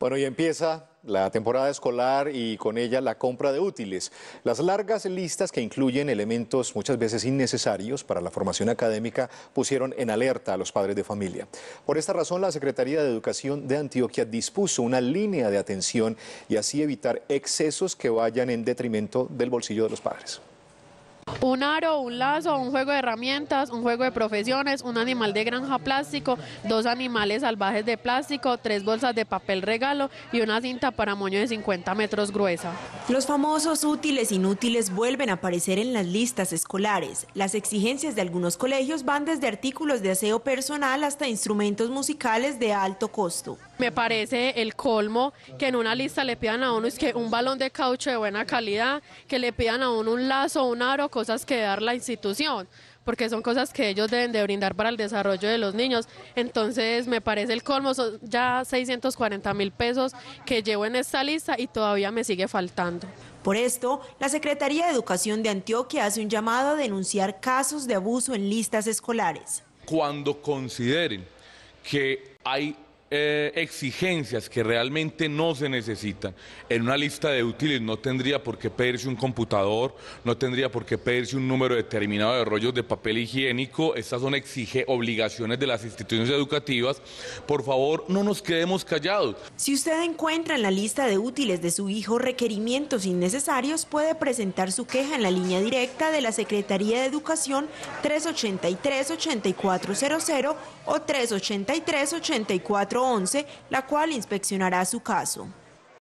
Bueno, y empieza la temporada escolar y con ella la compra de útiles. Las largas listas que incluyen elementos muchas veces innecesarios para la formación académica pusieron en alerta a los padres de familia. Por esta razón, la Secretaría de Educación de Antioquia dispuso una línea de atención y así evitar excesos que vayan en detrimento del bolsillo de los padres. Un aro, un lazo, un juego de herramientas, un juego de profesiones, un animal de granja plástico, dos animales salvajes de plástico, tres bolsas de papel regalo y una cinta para moño de 50 metros gruesa. Los famosos útiles inútiles vuelven a aparecer en las listas escolares. Las exigencias de algunos colegios van desde artículos de aseo personal hasta instrumentos musicales de alto costo. Me parece el colmo que en una lista le pidan a uno que un balón de caucho de buena calidad, que le pidan a uno un lazo, un aro, cosas que dar la institución porque son cosas que ellos deben de brindar para el desarrollo de los niños. Entonces me parece el colmo, son ya 640 mil pesos que llevo en esta lista y todavía me sigue faltando. Por esto, la Secretaría de Educación de Antioquia hace un llamado a denunciar casos de abuso en listas escolares. Cuando consideren que hay eh, exigencias que realmente no se necesitan. En una lista de útiles no tendría por qué pedirse un computador, no tendría por qué pedirse un número determinado de rollos de papel higiénico. Estas son exige obligaciones de las instituciones educativas. Por favor, no nos quedemos callados. Si usted encuentra en la lista de útiles de su hijo requerimientos innecesarios, puede presentar su queja en la línea directa de la Secretaría de Educación 383-8400 o 383 8400 11, la cual inspeccionará su caso.